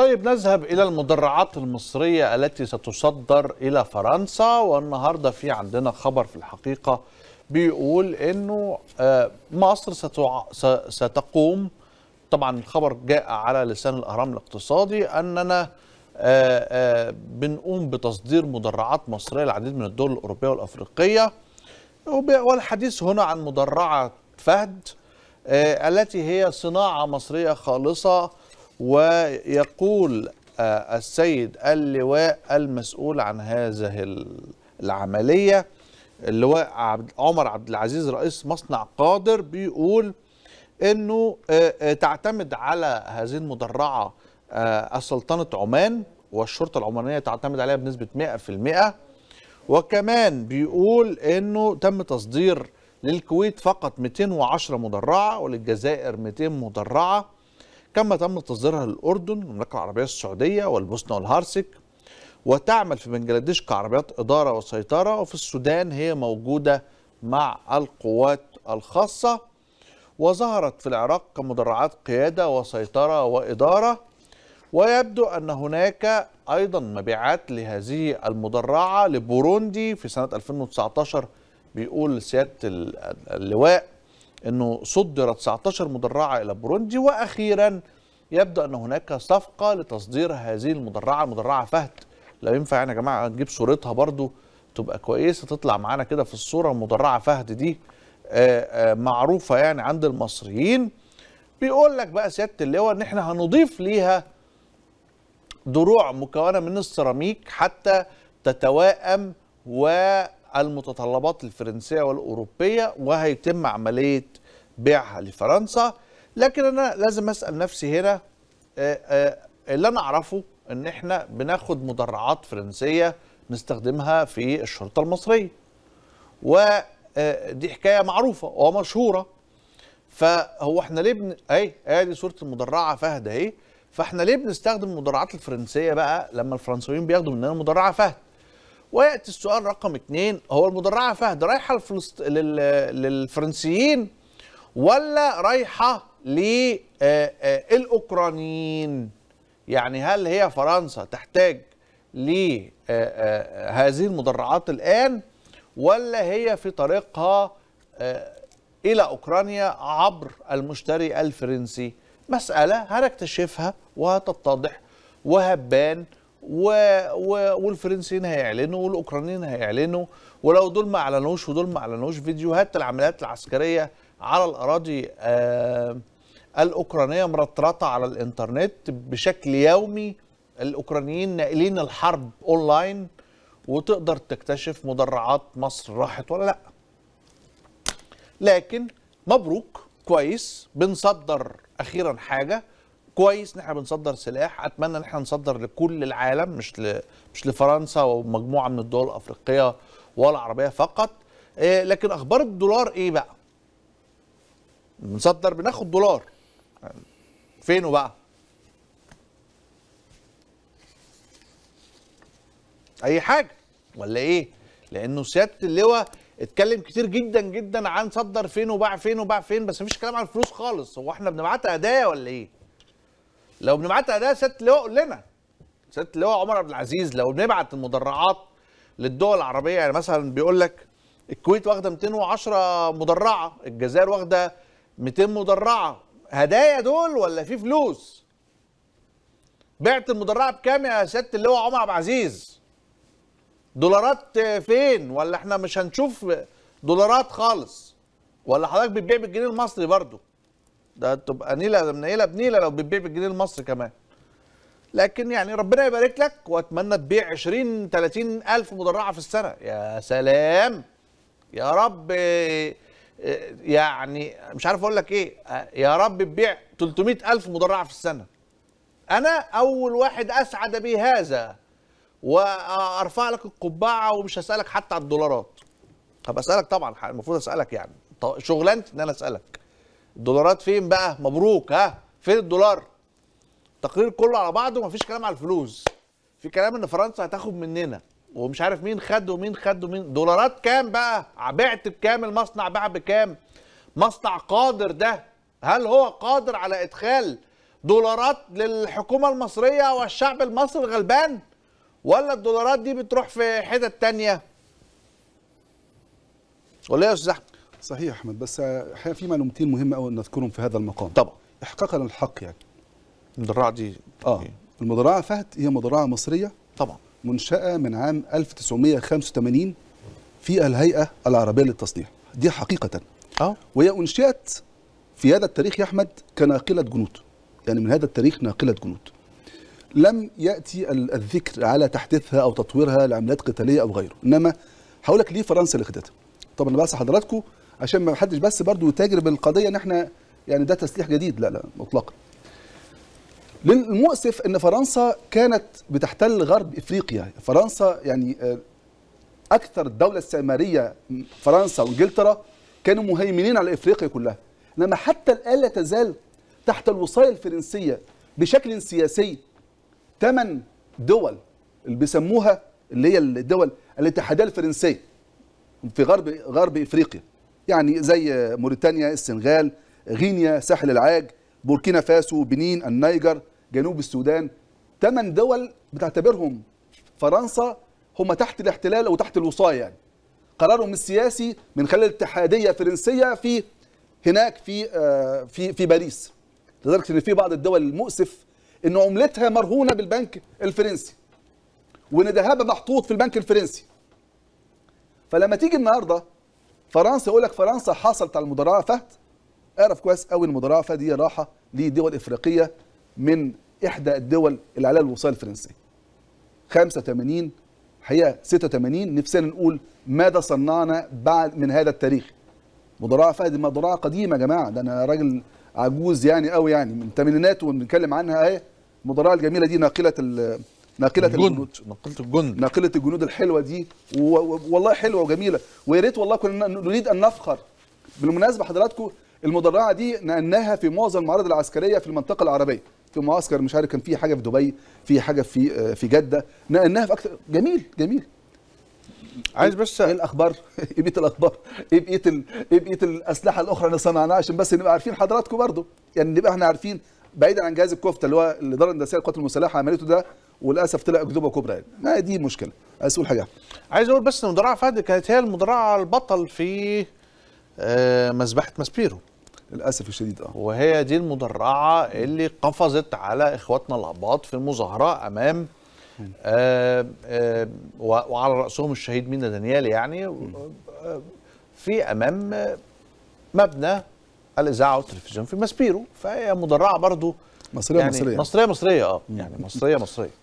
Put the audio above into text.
طيب نذهب إلى المدرعات المصرية التي ستصدر إلى فرنسا والنهاردة في عندنا خبر في الحقيقة بيقول أنه آه، مصر ستقوم طبعا الخبر جاء على لسان الأهرام الاقتصادي أننا آه، آه، بنقوم بتصدير مدرعات مصرية للعديد من الدول الأوروبية والأفريقية والحديث هنا عن مدرعة فهد التي هي صناعة مصرية خالصة ويقول آه، السيد اللواء المسؤول عن هذه العملية اللواء عمر عبد العزيز رئيس مصنع قادر بيقول انه آه، آه، تعتمد على هذه المدرعة السلطنة عمان والشرطة العمانية تعتمد عليها بنسبة 100% وكمان بيقول انه تم تصدير للكويت فقط 210 مدرعة وللجزائر 200 مدرعة كما تم تصديرها للأردن والمملكة العربية السعودية والبوسنة والهرسك وتعمل في بنجلاديش كعربيات إدارة وسيطرة وفي السودان هي موجودة مع القوات الخاصة وظهرت في العراق كمدرعات قيادة وسيطرة وإدارة ويبدو أن هناك أيضا مبيعات لهذه المدرعة لبوروندي في سنة 2019 بيقول سيادة اللواء انه صدر 19 مدرعه الى بروندي واخيرا يبدو ان هناك صفقه لتصدير هذه المدرعه المدرعه فهد لو ينفع يعني يا جماعه نجيب صورتها برضو تبقى كويسه تطلع معانا كده في الصوره المدرعه فهد دي آآ آه، آآ آه، معروفه يعني عند المصريين بيقول لك بقى سياده اللواء ان احنا هنضيف ليها دروع مكونه من السيراميك حتى تتوائم و المتطلبات الفرنسية والأوروبية وهيتم عملية بيعها لفرنسا لكن أنا لازم أسأل نفسي هنا آه، آه، اللي أنا أعرفه أن إحنا بناخد مدرعات فرنسية نستخدمها في الشرطة المصرية ودي آه، حكاية معروفة ومشهورة فهو احنا ليه بن... أي ادي صوره المدرعه فهد اهي فاحنا ليه بنستخدم المدرعات الفرنسيه بقى لما الفرنساويين بياخدوا مننا مدرعه فهد وياتي السؤال رقم اثنين هو المدرعه فهد رايحه الفلسط... لل... للفرنسيين ولا رايحه للاوكرانيين آه، آه، يعني هل هي فرنسا تحتاج لهذه آه، المدرعات الان ولا هي في طريقها الى اوكرانيا عبر المشتري الفرنسي مساله هنكتشفها وهتتضح وهبان و... و... والفرنسيين هيعلنوا والاوكرانيين هيعلنوا ولو دول ما اعلنوش ودول ما اعلنوش فيديوهات العمليات العسكريه على الاراضي آ... آه، الاوكرانيه مرطرطه على الانترنت بشكل يومي الاوكرانيين ناقلين الحرب اونلاين وتقدر تكتشف مدرعات مصر راحت ولا لا لكن مبروك كويس بنصدر اخيرا حاجه كويس ان احنا بنصدر سلاح اتمنى ان احنا نصدر لكل العالم مش ل... مش لفرنسا ومجموعه من الدول الافريقيه والعربيه فقط إيه لكن اخبار الدولار ايه بقى بنصدر بناخد دولار فينه بقى اي حاجه ولا ايه لانه سياده اللواء اتكلم كتير جدا جدا عن صدر فين وباع فين وباع فين بس مفيش كلام عن الفلوس خالص هو احنا بنبعت هدايا ولا ايه لو بنبعتها ده سياده اللواء قول لنا سياده اللواء عمر عبد العزيز لو بنبعت المدرعات للدول العربيه يعني مثلا بيقول لك الكويت واخده 210 مدرعه الجزائر واخده 200 مدرعه هدايا دول ولا في فلوس بعت المدرعه بكام يا سياده اللواء عمر عبد العزيز دولارات فين ولا احنا مش هنشوف دولارات خالص ولا حضرتك بتبيع بالجنيه المصري برضه ده تبقى نيله نيله بنيله لو بتبيع بالجنيه المصري كمان لكن يعني ربنا يبارك لك واتمنى تبيع 20 30 الف مدرعه في السنه يا سلام يا رب آه، يعني مش عارف اقول لك ايه آه، يا رب تبيع 300 الف مدرعه في السنه انا اول واحد اسعد بهذا وارفع لك القبعه ومش هسالك حتى على الدولارات طب اسالك طبعا المفروض اسالك يعني شغلانتي ان انا اسالك الدولارات فين بقى مبروك ها فين الدولار التقرير كله على بعضه مفيش كلام على الفلوس في كلام ان فرنسا هتاخد مننا ومش عارف مين خد ومين خد ومين دولارات كام بقى بعت بكام المصنع باع بكام مصنع قادر ده هل هو قادر على ادخال دولارات للحكومه المصريه والشعب المصري الغلبان ولا الدولارات دي بتروح في حتت تانية قول لي إيه يا استاذ احمد صحيح احمد بس في معلومتين مهمه قوي نذكرهم في هذا المقام طبعا احقاقا للحق يعني المدرعه دي اه إيه؟ المدرعه فهد هي مدرعه مصريه طبعا منشاه من عام 1985 في الهيئه العربيه للتصنيع دي حقيقه اه وهي انشئت في هذا التاريخ يا احمد كناقله جنود يعني من هذا التاريخ ناقله جنود لم ياتي الذكر على تحديثها او تطويرها لعمليات قتاليه او غيره انما هقول لك ليه فرنسا اللي خدتها طب انا بس حضراتكم عشان ما حدش بس برضو يتاجر بالقضيه ان احنا يعني ده تسليح جديد لا لا مطلقا للمؤسف ان فرنسا كانت بتحتل غرب افريقيا فرنسا يعني آه، اكثر دوله استعماريه فرنسا وانجلترا كانوا مهيمنين على افريقيا كلها انما حتى الان لا تزال تحت الوصايه الفرنسيه بشكل سياسي ثمان دول اللي بيسموها اللي هي الدول الاتحاديه الفرنسيه في غرب غرب افريقيا يعني زي موريتانيا السنغال غينيا ساحل العاج بوركينا فاسو بنين النيجر جنوب السودان ثمان دول بتعتبرهم فرنسا هم تحت الاحتلال او تحت الوصايه يعني. قرارهم السياسي من خلال اتحاديه فرنسيه في هناك في آه، في في باريس لدرجه ان في بعض الدول المؤسف ان عملتها مرهونه بالبنك الفرنسي وان ذهبها محطوط في البنك الفرنسي فلما تيجي النهارده فرنسا يقول لك فرنسا حصلت على المدراء فهد اعرف كويس قوي المدراء فهد دي راحه لدول افريقيه من احدى الدول اللي عليها الوصايه الفرنسيه 85 حقيقه 86 نفسنا نقول ماذا صنعنا بعد من هذا التاريخ مضارعه فهد مدراء قديمه يا جماعه ده انا راجل عجوز يعني قوي يعني من الثمانينات وبنتكلم عنها اهي المدراء الجميله دي ناقله ناقله الجند. الجنود ناقله الجنود ناقله الجنود الحلوه دي والله حلوه وجميله ويا ريت والله كنا نريد ان نفخر بالمناسبه حضراتكم المدرعه دي نقلناها في معظم المعارض العسكريه في المنطقه العربيه في معسكر مش عارف كان في حاجه في دبي في حاجه في آه، في جده نقلناها في اكثر جميل جميل عايز بس ايه الاخبار؟ ايه بقيه الاخبار؟ ايه بقيه ال... ايه بقيه الاسلحه الاخرى اللي صنعناها عشان بس نبقى عارفين حضراتكم برضه يعني نبقى احنا عارفين بعيدا عن جهاز الكفته اللي هو الاداره الهندسيه للقوات المسلحه عملته ده وللاسف طلع اكذوبه كبرى يعني ما دي مشكله عايز اقول حاجه عايز اقول بس ان مدرعه فهد كانت هي المدرعه البطل في آه، مذبحه ماسبيرو للاسف الشديد اه وهي دي المدرعه اللي قفزت على اخواتنا الاباط في المظاهره امام آه آه وعلى راسهم الشهيد مينا دانيال يعني آه، في امام مبنى الاذاعه والتلفزيون في ماسبيرو فهي مدرعه برضو مصريه يعني مصريه مصريه مصريه اه يعني مصريه مصريه